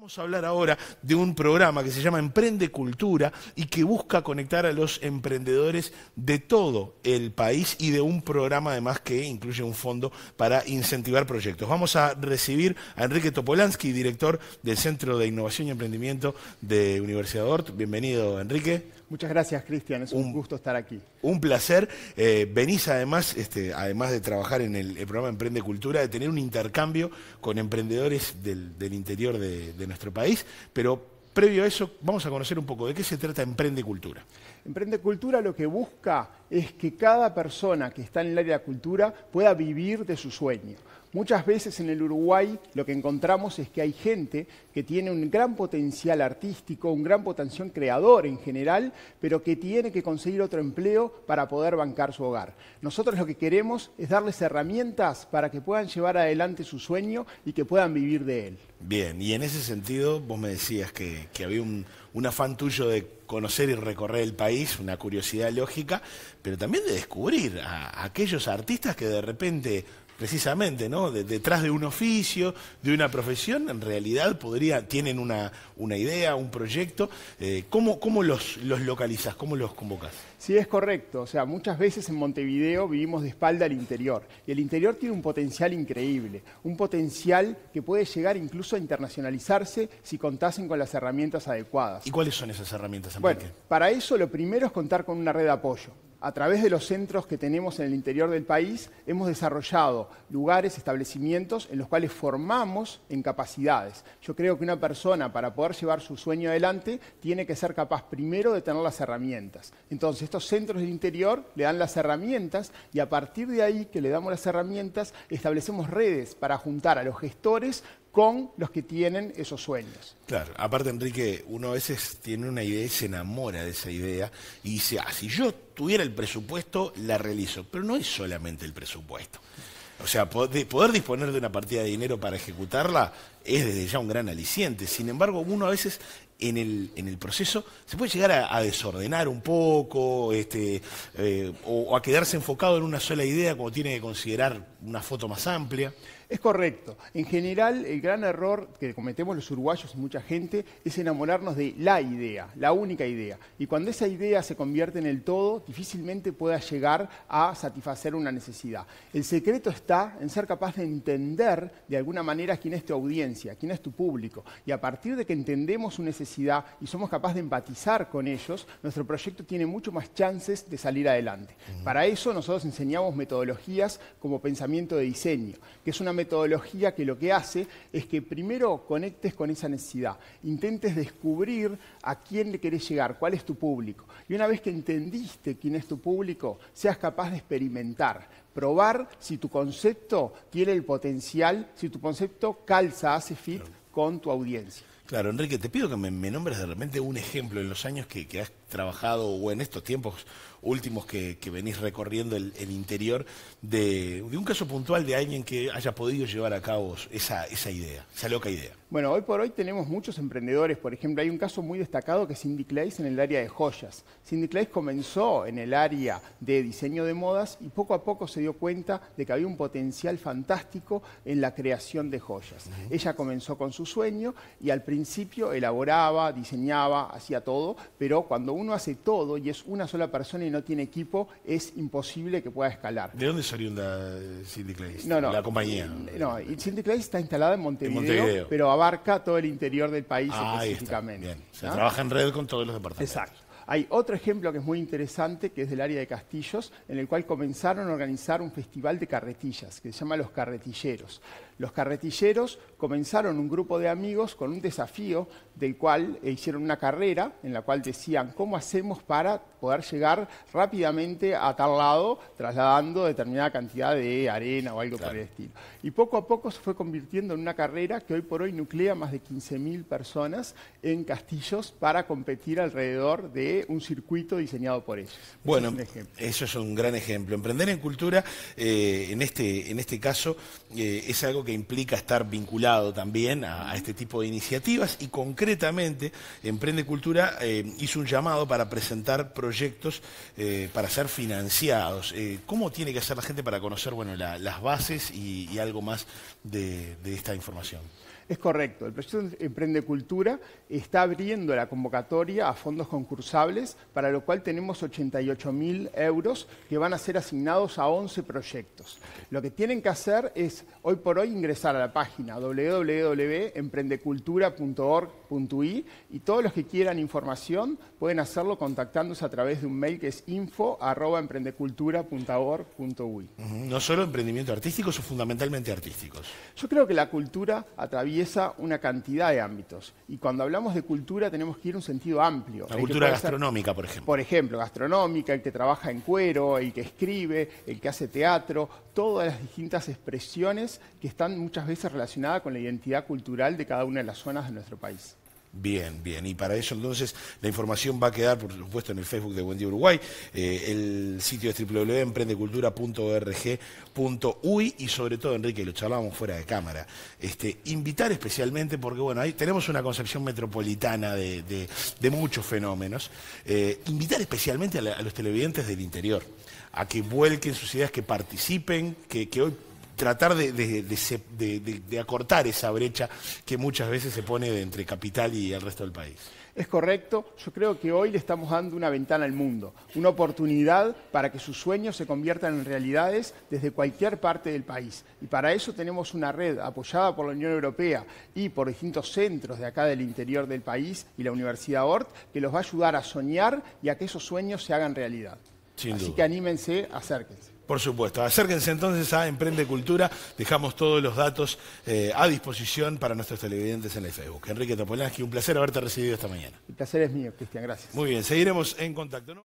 Vamos a hablar ahora de un programa que se llama Emprende Cultura y que busca conectar a los emprendedores de todo el país y de un programa además que incluye un fondo para incentivar proyectos. Vamos a recibir a Enrique Topolansky, director del Centro de Innovación y Emprendimiento de Universidad de Ort. Bienvenido, Enrique. Muchas gracias, Cristian. Es un, gusto estar aquí. Un placer. Eh, venís además, este, además de trabajar en el, programa Emprende Cultura, de tener un intercambio con emprendedores del, interior de nuestro país, pero previo a eso, vamos a conocer un poco de qué se trata Emprende Cultura. Emprende Cultura lo que busca es que cada persona que está en el área de cultura pueda vivir de su sueño. Muchas veces en el Uruguay lo que encontramos es que hay gente que tiene un gran potencial artístico, un gran potencial creador en general, pero que tiene que conseguir otro empleo para poder bancar su hogar. Nosotros lo que queremos es darles herramientas para que puedan llevar adelante su sueño y que puedan vivir de él. Bien, y en ese sentido vos me decías que, que había un, un afán tuyo de conocer y recorrer el país, una curiosidad lógica, pero también de descubrir a aquellos artistas que de repente precisamente, ¿no? detrás de un oficio, de una profesión, en realidad podría, tienen una, idea, un proyecto. Eh, ¿Cómo, los, localizas? ¿Cómo los convocas? Sí, es correcto. O sea, muchas veces en Montevideo vivimos de espalda al interior. Y el interior tiene un potencial increíble, un potencial que puede llegar incluso a internacionalizarse si contasen con las herramientas adecuadas. ¿Y cuáles son esas herramientas, Bueno, para eso lo primero es contar con una red de apoyo a través de los centros que tenemos en el interior del país, hemos desarrollado lugares, establecimientos en los cuales formamos en capacidades. Yo creo que una persona para poder llevar su sueño adelante tiene que ser capaz primero de tener las herramientas. Entonces, estos centros del interior le dan las herramientas y a partir de ahí que le damos las herramientas, establecemos redes para juntar a los gestores con los que tienen esos sueños. Claro, aparte Enrique, uno a veces tiene una idea y se enamora de esa idea y dice, ah, si yo tuviera el presupuesto, la realizo, pero no es solamente el presupuesto. O sea, poder disponer de una partida de dinero para ejecutarla es desde ya un gran aliciente. Sin embargo, uno a veces en el, proceso se puede llegar a, desordenar un poco este, eh, o, a quedarse enfocado en una sola idea como tiene que considerar una foto más amplia. Es correcto. En general, el gran error que cometemos los uruguayos y mucha gente es enamorarnos de la idea, la única idea. Y cuando esa idea se convierte en el todo, difícilmente pueda llegar a satisfacer una necesidad. El secreto está en ser capaz de entender de alguna manera quién es tu audiencia, quién es tu público. Y a partir de que entendemos su necesidad, y somos capaces de empatizar con ellos, nuestro proyecto tiene mucho más chances de salir adelante. Para eso nosotros enseñamos metodologías como pensamiento de diseño, que es una metodología que lo que hace es que primero conectes con esa necesidad, intentes descubrir a quién le querés llegar, cuál es tu público. Y una vez que entendiste quién es tu público, seas capaz de experimentar, probar si tu concepto tiene el potencial, si tu concepto calza, hace fit con tu audiencia. Claro, Enrique, te pido que me, nombres de repente un ejemplo en los años que, has trabajado o en estos tiempos últimos que, venís recorriendo el, interior de, un caso puntual de alguien que haya podido llevar a cabo esa, idea, esa loca idea. Bueno, hoy por hoy tenemos muchos emprendedores. Por ejemplo, hay un caso muy destacado que es Cindy Clays en el área de joyas. Cindy Clays comenzó en el área de diseño de modas y poco a poco se dio cuenta de que había un potencial fantástico en la creación de joyas. Ella comenzó con su sueño y al principio principio elaboraba, diseñaba, hacía todo, pero cuando uno hace todo y es una sola persona y no tiene equipo, es imposible que pueda escalar. ¿De dónde salió una eh, Cindy No, no, la compañía. No, Cindy está instalada en Montevideo, pero abarca todo el interior del país ah, específicamente. bien. Se trabaja en red con todos los departamentos. Exacto. Hay otro ejemplo que es muy interesante, que es del área de Castillos, en el cual comenzaron a organizar un festival de carretillas, que se llama Los Carretilleros. Los carretilleros comenzaron un grupo de amigos con un desafío del cual hicieron una carrera en la cual decían cómo hacemos para poder llegar rápidamente a tal lado trasladando determinada cantidad de arena o algo por el estilo. Y poco a poco se fue convirtiendo en una carrera que hoy por hoy nuclea más de 15.000 personas en castillos para competir alrededor de un circuito diseñado por ellos. Bueno, eso es un gran ejemplo. Emprender en cultura, eh, este, en, este, caso, eh, es algo que implica estar vinculado también a, este tipo de iniciativas y concretamente Emprende Cultura eh, hizo un llamado para presentar proyectos para ser financiados. ¿Cómo tiene que hacer la gente para conocer las bases y, algo más de esta información? Es correcto, el proyecto Emprende Cultura está abriendo la convocatoria a fondos concursables, para lo cual tenemos 88 mil euros que van a ser asignados a 11 proyectos. Lo que tienen que hacer es, hoy por hoy, ingresar a la página www.emprendecultura.org.ui y todos los que quieran información pueden hacerlo contactándose a través de un mail que es info.emprendecultura.org.uy. No solo emprendimiento artístico, son fundamentalmente artísticos. Yo creo que la cultura atraviesa una cantidad de ámbitos. Y cuando hablamos de cultura tenemos que ir a un sentido amplio. La cultura gastronómica, por ejemplo. Por ejemplo, gastronómica, el que trabaja en cuero, el que escribe, el que hace teatro, todas las distintas expresiones que están muchas veces relacionadas con la identidad cultural de cada una de las zonas de nuestro país. Bien, bien. Y para eso entonces la información va a quedar, por supuesto, en el Facebook de Buen Uruguay. Eh, el sitio es www.emprendecultura.org.uy y sobre todo, Enrique, lo charlábamos fuera de cámara, este, invitar especialmente porque, bueno, ahí tenemos una concepción metropolitana de, muchos fenómenos. Eh, invitar especialmente a, los televidentes del interior a que vuelquen sus ideas, que participen, que hoy tratar de, acortar esa brecha que muchas veces se pone entre capital y el resto del país. Es correcto, yo creo que hoy le estamos dando una ventana al mundo, una oportunidad para que sus sueños se conviertan en realidades desde cualquier parte del país. Y para eso tenemos una red apoyada por la Unión Europea y por distintos centros de acá del interior del país y la Universidad ORT que los va a ayudar a soñar y a que esos sueños se hagan realidad. Así que anímense, acérquense. Por supuesto. Acérquense entonces a Emprende Cultura. Dejamos todos los datos eh, a disposición para nuestros televidentes en el Facebook. Enrique Topolansky, un placer haberte recibido esta mañana. El placer es mío, Cristian. Gracias. Muy bien, seguiremos en contacto.